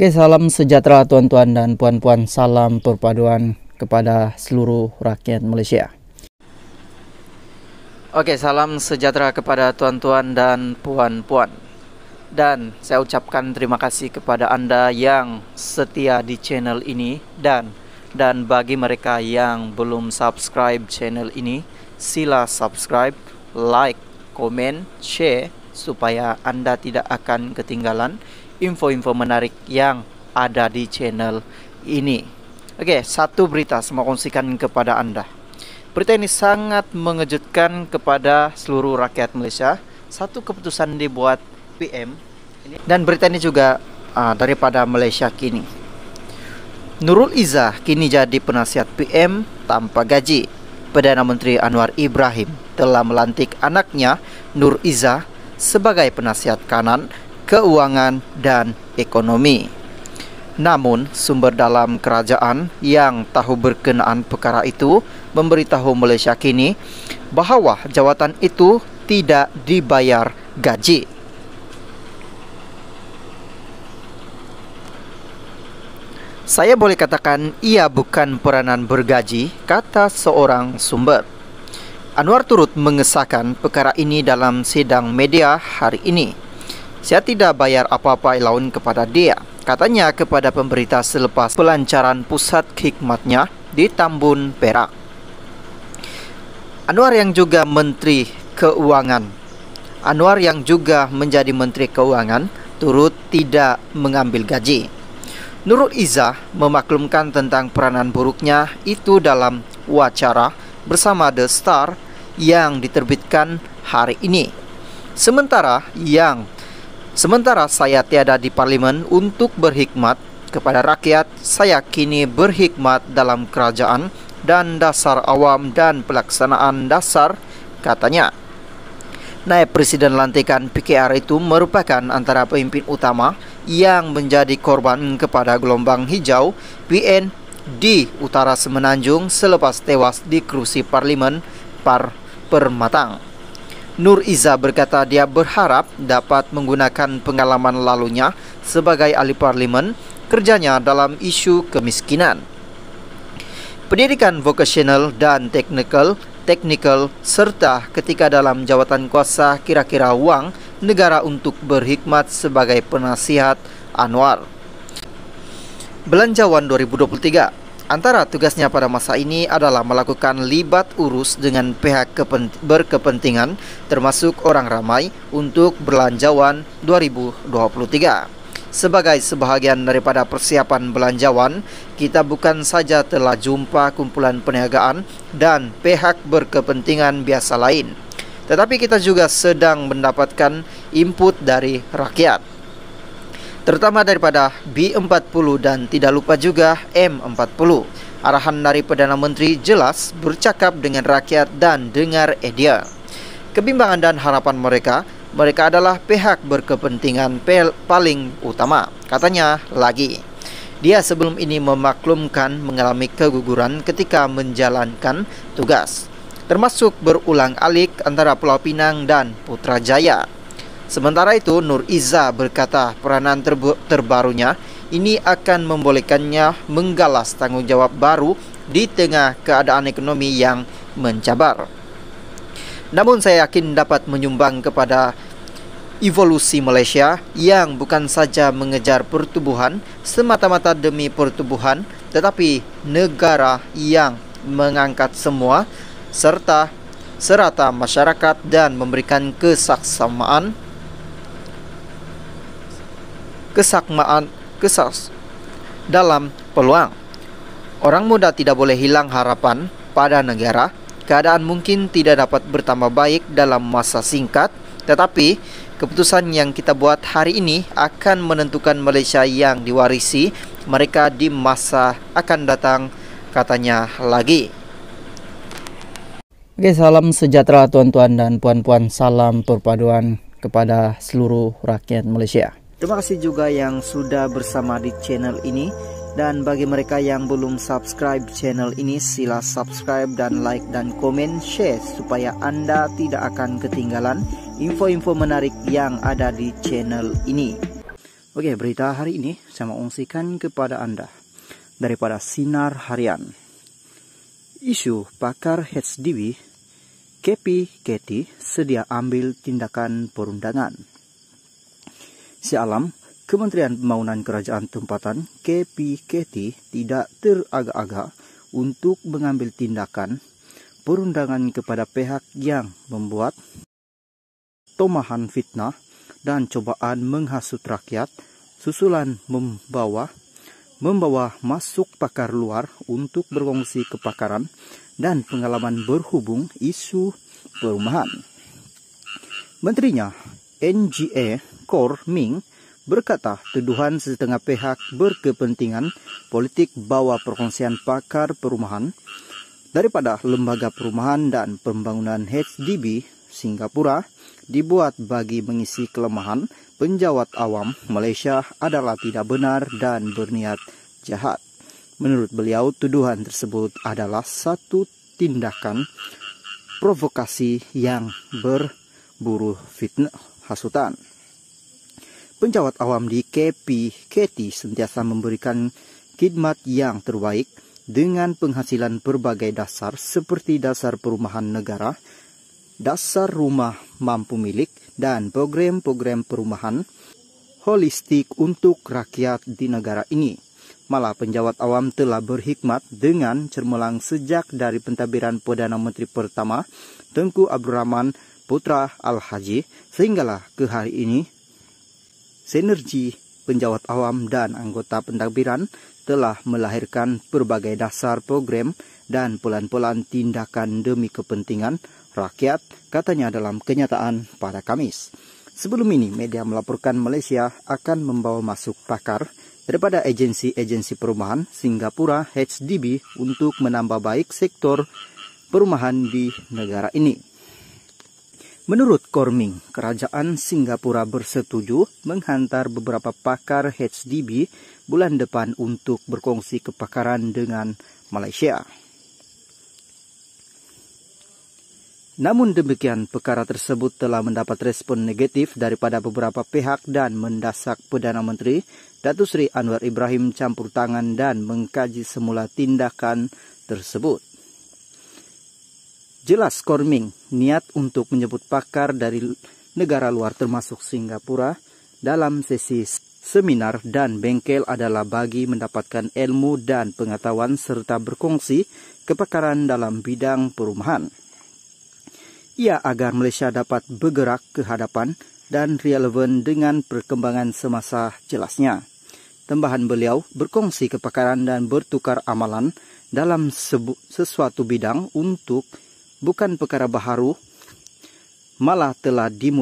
Oke, salam sejahtera tuan-tuan dan puan-puan. Salam perpaduan kepada seluruh rakyat Malaysia. Oke, salam sejahtera kepada tuan-tuan dan puan-puan. Dan saya ucapkan terima kasih kepada Anda yang setia di channel ini dan dan bagi mereka yang belum subscribe channel ini, sila subscribe, like, komen, share supaya Anda tidak akan ketinggalan info-info menarik yang ada di channel ini. Oke, satu berita saya mau kongsikan kepada Anda. Berita ini sangat mengejutkan kepada seluruh rakyat Malaysia. Satu keputusan dibuat PM dan berita ini juga uh, daripada Malaysia kini. Nurul Izzah kini jadi penasihat PM tanpa gaji. Perdana Menteri Anwar Ibrahim telah melantik anaknya Nur Izzah sebagai penasihat kanan keuangan, dan ekonomi. Namun, sumber dalam kerajaan yang tahu berkenaan perkara itu memberitahu Malaysia kini bahawa jawatan itu tidak dibayar gaji. Saya boleh katakan ia bukan peranan bergaji, kata seorang sumber. Anwar turut mengesahkan perkara ini dalam sidang media hari ini. Saya tidak bayar apa-apa laun kepada dia, katanya kepada pemberita selepas pelancaran pusat hikmatnya di Tambun, Perak. Anwar yang juga Menteri Keuangan Anwar yang juga menjadi Menteri Keuangan turut tidak mengambil gaji. Nurul Izzah memaklumkan tentang peranan buruknya itu dalam wacara bersama The Star yang diterbitkan hari ini. Sementara yang Sementara saya tiada di parlimen untuk berhikmat kepada rakyat, saya kini berhikmat dalam kerajaan dan dasar awam dan pelaksanaan dasar, katanya. Naib Presiden lantikan PKR itu merupakan antara pemimpin utama yang menjadi korban kepada gelombang hijau PN di utara Semenanjung selepas tewas di kursi parlimen Par Permatang. Nur Iza berkata dia berharap dapat menggunakan pengalaman lalunya sebagai ahli parlimen kerjanya dalam isu kemiskinan. Pendidikan vocational dan technical, technical serta ketika dalam jawatan kuasa kira-kira uang negara untuk berhikmat sebagai penasihat Anwar. Belanjawan 2023 Antara tugasnya pada masa ini adalah melakukan libat urus dengan pihak berkepentingan termasuk orang ramai untuk belanjawan 2023. Sebagai sebahagian daripada persiapan belanjawan, kita bukan saja telah jumpa kumpulan perniagaan dan pihak berkepentingan biasa lain. Tetapi kita juga sedang mendapatkan input dari rakyat terutama daripada B40 dan tidak lupa juga M40. Arahan dari Perdana Menteri jelas bercakap dengan rakyat dan dengar media. Kebimbangan dan harapan mereka, mereka adalah pihak berkepentingan paling utama, katanya lagi. Dia sebelum ini memaklumkan mengalami keguguran ketika menjalankan tugas, termasuk berulang alik antara Pulau Pinang dan Putrajaya. Sementara itu, Nur Iza berkata peranan terbarunya ini akan membolehkannya menggalas tanggung jawab baru di tengah keadaan ekonomi yang mencabar. Namun saya yakin dapat menyumbang kepada evolusi Malaysia yang bukan saja mengejar pertumbuhan semata-mata demi pertumbuhan tetapi negara yang mengangkat semua serta serata masyarakat dan memberikan kesaksamaan kesakmaan kesas dalam peluang. Orang muda tidak boleh hilang harapan pada negara. Keadaan mungkin tidak dapat bertambah baik dalam masa singkat, tetapi keputusan yang kita buat hari ini akan menentukan Malaysia yang diwarisi mereka di masa akan datang, katanya lagi. Oke, salam sejahtera tuan-tuan dan puan-puan, salam perpaduan kepada seluruh rakyat Malaysia. Terima kasih juga yang sudah bersama di channel ini dan bagi mereka yang belum subscribe channel ini sila subscribe dan like dan komen share supaya Anda tidak akan ketinggalan info-info menarik yang ada di channel ini. Oke, berita hari ini saya mau ungsikan kepada Anda daripada Sinar Harian. Isu pakar HDB, Kepi Keti sedia ambil tindakan perundangan. Si Alam, Kementerian Pembangunan Kerajaan Tempatan KPKT tidak teragak-agak untuk mengambil tindakan perundangan kepada pihak yang membuat tomahan fitnah dan cobaan menghasut rakyat susulan membawa membawa masuk pakar luar untuk berfungsi kepakaran dan pengalaman berhubung isu perumahan. Menterinya, NGA Kor Ming berkata tuduhan setengah pihak berkepentingan politik bawah perkongsian pakar perumahan daripada lembaga perumahan dan pembangunan HDB Singapura dibuat bagi mengisi kelemahan penjawat awam Malaysia adalah tidak benar dan berniat jahat. Menurut beliau, tuduhan tersebut adalah satu tindakan provokasi yang berburu fitnah hasutan penjawat awam di Kepi, Keti sentiasa memberikan khidmat yang terbaik dengan penghasilan berbagai dasar seperti dasar perumahan negara, dasar rumah mampu milik, dan program-program perumahan holistik untuk rakyat di negara ini. Malah penjawat awam telah berhikmat dengan cermelang sejak dari pentadbiran Perdana Menteri pertama Tengku Abdurrahman Putra Al-Haji sehinggalah ke hari ini sinergi penjawat awam dan anggota pentadbiran telah melahirkan berbagai dasar program dan pelan-pelan tindakan demi kepentingan rakyat, katanya dalam kenyataan pada Kamis. Sebelum ini, media melaporkan Malaysia akan membawa masuk pakar daripada agensi-agensi perumahan Singapura HDB untuk menambah baik sektor perumahan di negara ini. Menurut Korming, kerajaan Singapura bersetuju menghantar beberapa pakar HDB bulan depan untuk berkongsi kepakaran dengan Malaysia. Namun demikian, perkara tersebut telah mendapat respon negatif daripada beberapa pihak dan mendasak Perdana Menteri Datu Sri Anwar Ibrahim campur tangan dan mengkaji semula tindakan tersebut. Jelas Korming niat untuk menyebut pakar dari negara luar termasuk Singapura dalam sesi seminar dan bengkel adalah bagi mendapatkan ilmu dan pengetahuan serta berkongsi kepakaran dalam bidang perumahan. Ia agar Malaysia dapat bergerak ke hadapan dan relevan dengan perkembangan semasa jelasnya. Tambahan beliau berkongsi kepakaran dan bertukar amalan dalam sesuatu bidang untuk bukan perkara baharu, malah telah dimulai.